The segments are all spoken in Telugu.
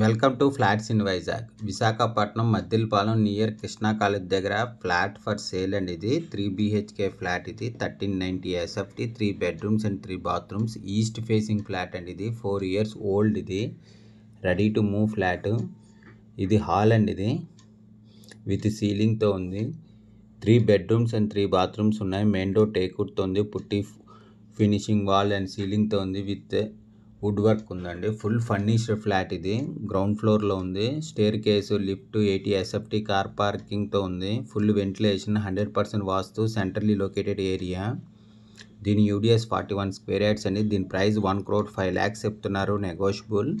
welcome to flats in Vizag Visakhapatnam Maddilapalem near Krishna college దగ్గర ఫ్లాట్ ఫర్ సేల్ అండ్ ఇది త్రీ బీహెచ్కే ఫ్లాట్ ఇది thirteen ninety SFT three bedrooms and three bathrooms east facing flat and ఇది ఫోర్ ఇయర్స్ ఓల్డ్ ఇది రెడీ టు మూవ్ ఫ్లాట్ ఇది హాల్ అండి ఇది విత్ సీలింగ్తో ఉంది three bedrooms and three bathrooms ఉన్నాయి మెయిన్ డోర్ టేకుడ్తో ఉంది పుట్టి ఫినిషింగ్ వాల్ అండ్ సీలింగ్తో ఉంది విత్ వుడ్ వర్క్ ఉందండి ఫుల్ ఫర్నిష్డ్ ఫ్లాట్ ఇది గ్రౌండ్ ఫ్లోర్లో ఉంది staircase lift eighty SFT car పార్కింగ్తో ఉంది full ventilation hundred percent vastu centrally located area దీని UDS forty one square yards అండి దీని price one crore five lakhs చెప్తున్నారు నెగోషియబుల్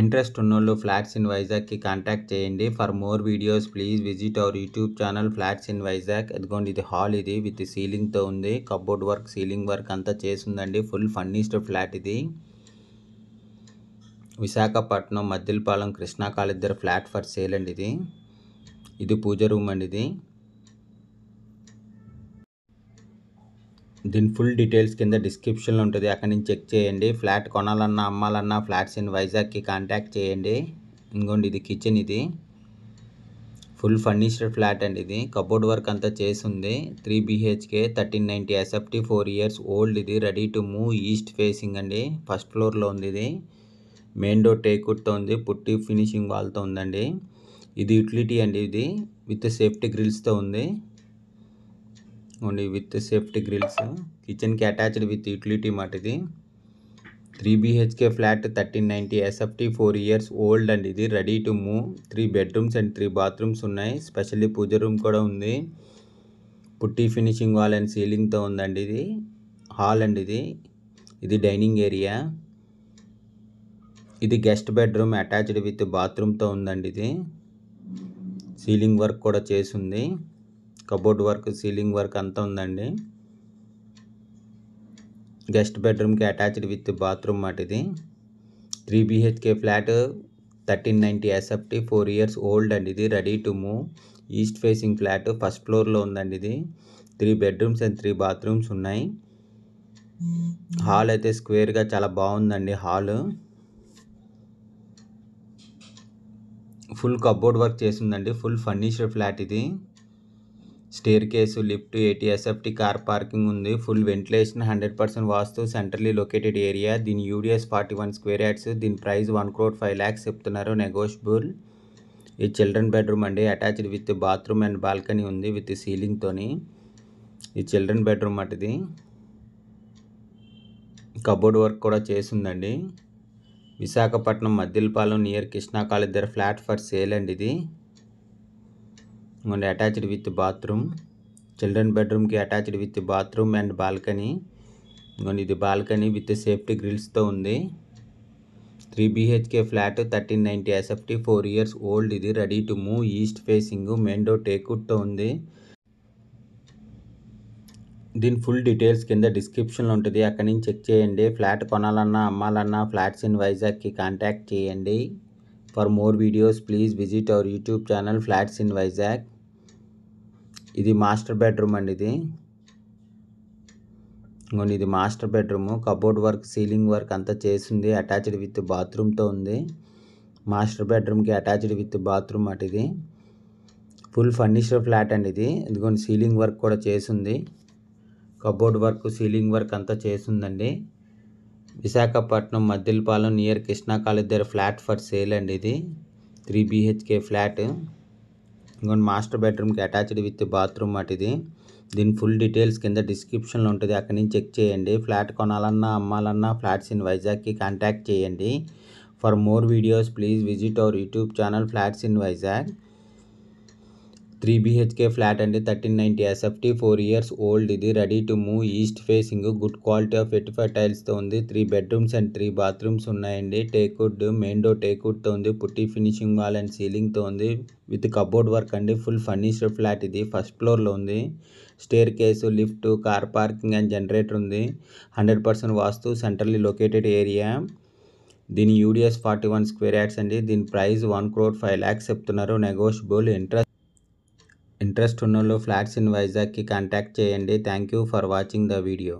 ఇంట్రెస్ట్ ఉన్నోళ్ళు ఫ్లాట్స్ ఇన్ వైజాగ్కి కాంటాక్ట్ చేయండి for more videos please visit our YouTube channel flats in Vizag ఎదుగోండి ఇది హాల్ ఇది విత్ సీలింగ్తో ఉంది కబోర్డ్ వర్క్ సీలింగ్ వర్క్ అంతా చేసిందండి ఫుల్ ఫర్నిష్డ్ ఫ్లాట్ ఇది Visakhapatnam Maddilapalem Krishna flat for sale అండి ఇది ఇది పూజ రూమ్ అండి ఇది దీని ఫుల్ డీటెయిల్స్ కింద డిస్క్రిప్షన్లో ఉంటుంది అక్కడ నుంచి చెక్ చేయండి ఫ్లాట్ కొనాలన్నా అమ్మాలన్నా ఫ్లాట్స్ ఇన్ వైజాగ్కి కాంటాక్ట్ చేయండి ఇంకోండి ఇది కిచెన్ ఇది ఫుల్ ఫర్నిష్డ్ ఫ్లాట్ అండి ఇది కబోర్డ్ వర్క్ అంతా చేసింది three BHK thirteen ninety SFT four years old ఇది ready to move east facing అండి ఫస్ట్ ఫ్లోర్లో ఉంది ఇది మెయిన్ డోర్ టేకుట్తో ఉంది పుట్టి ఫినిషింగ్ వాల్తో ఉందండి ఇది యూటిలిటీ అండి ఇది విత్ సేఫ్టీ గ్రిల్స్తో ఉంది ఓన్లీ విత్ సేఫ్టీ గ్రిల్స్ కిచెన్కి అటాచ్డ్ విత్ యూటిలిటీ మాట ఇది three BHK flat thirteen ninety SFT four years old అండి ఇది ready to move three bedrooms and three bathrooms ఉన్నాయి స్పెషల్లీ పూజ రూమ్ కూడా ఉంది పుట్టి ఫినిషింగ్ వాల్ అండ్ సీలింగ్తో ఉందండి ఇది హాల్ అండి ఇది ఇది డైనింగ్ ఏరియా ఇది గెస్ట్ బెడ్రూమ్ అటాచ్డ్ విత్ బాత్రూమ్తో ఉందండి ఇది సీలింగ్ వర్క్ కూడా చేసింది కబోర్డ్ వర్క్ సీలింగ్ వర్క్ అంతా ఉందండి గెస్ట్ బెడ్రూమ్కి అటాచ్డ్ విత్ బాత్రూమ్ మాట ఇది three BHK flat thirteen ninety SFT four years old అండి ఇది ready to move east facing flat first ఫ్లోర్లో ఉందండి ఇది three bedrooms and three bathrooms ఉన్నాయి హాల్ అయితే స్క్వేర్గా చాలా బాగుందండి హాల్ ఫుల్ కబోర్డ్ వర్క్ చేసిందండి ఫుల్ ఫర్నిచర్ ఫ్లాట్ ఇది staircase lift eighty SFT car parking ఉంది full ventilation hundred percent vastu centrally located area దీని UDS forty one square yards దీని price one crore five lakhs చెప్తున్నారు నెగోషియబుల్ ఈ చిల్డ్రన్ బెడ్రూమ్ అండి attached with bathroom and balcony ఉంది విత్ సీలింగ్తోని ఈ చిల్డ్రన్ బెడ్రూమ్ అటుది కబోర్డ్ వర్క్ కూడా చేసిందండి Visakhapatnam Maddilapalem near Krishna college flat for sale అండి ఇది ఇంకోండి అటాచ్డ్ విత్ బాత్రూమ్ చిల్డ్రన్ బెడ్రూమ్కి attached with bathroom and balcony ఇంకోండి ఇది బాల్కనీ విత్ సేఫ్టీ గ్రిల్స్తో ఉంది three BHK flat thirteen ninety SFT four years old ఇది ready to move east facing main door టేకుట్తో ఉంది దీని ఫుల్ డీటెయిల్స్ కింద డిస్క్రిప్షన్లో ఉంటుంది అక్కడ నుంచి చెక్ చేయండి ఫ్లాట్ కొనాలన్నా అమ్మాలన్నా ఫ్లాట్స్ ఇన్ వైజాగ్కి కాంటాక్ట్ చేయండి for more videos please visit our YouTube channel flats in Vizag ఇది మాస్టర్ బెడ్రూమ్ అండి ఇది ఇంకోండి ఇది master bedroom cupboard work ceiling work అంతా చేసింది అటాచ్డ్ విత్ బాత్రూమ్తో ఉంది మాస్టర్ బెడ్రూమ్కి అటాచ్డ్ విత్ బాత్రూమ్ అటు ఇది ఫుల్ ఫర్నిచర్ ఫ్లాట్ అండి ఇది ఇదిగోండి సీలింగ్ వర్క్ కూడా చేసింది కబోర్డ్ వర్క్ సీలింగ్ వర్క్ అంతా చేసిందండి విశాఖపట్నం మద్దిలపాలెం నియర్ కృష్ణా కాలేజ్ దగ్గర ఫ్లాట్ ఫర్ సేల్ అండి ఇది త్రీ బీహెచ్కే ఫ్లాట్ ఇంకొకటి మాస్టర్ బెడ్రూమ్కి అటాచ్డ్ విత్ బాత్రూమ్ అటు ఇది దీని ఫుల్ డీటెయిల్స్ కింద డిస్క్రిప్షన్లో ఉంటుంది అక్కడి నుంచి చెక్ చేయండి ఫ్లాట్ కొనాలన్నా అమ్మాలన్నా ఫ్లాట్స్ ఇన్ వైజాగ్కి కాంటాక్ట్ చేయండి for more videos please visit our YouTube channel flats in Vizag three BHK flat అండి thirteen ninety SFT four years old ఇది ready to move east facing good quality of eighty five టైల్స్తో ఉంది three bedrooms and three bathrooms ఉన్నాయండి టేక్వుడ్ మెయిన్ డోర్ టేక్వుడ్తో ఉంది పుట్టి ఫినిషింగ్ వాల్ అండ్ సీలింగ్తో ఉంది విత్ కబోర్డ్ వర్క్ అండి ఫుల్ ఫర్నిష్డ్ ఫ్లాట్ ఇది ఫస్ట్ ఫ్లోర్లో ఉంది staircase lift car parking and generator ఉంది hundred percent vastu centrally located area దీని UDS forty one square yards అండి దీని price one crore five lakhs చెప్తున్నారు నెగోషియబుల్ ఇంట్రెస్ట్ ఇంట్రెస్ట్ ఉన్నోళ్ళు ఫ్లాట్స్ ఇన్ వైజాగ్కి కాంటాక్ట్ చేయండి thank you for watching the video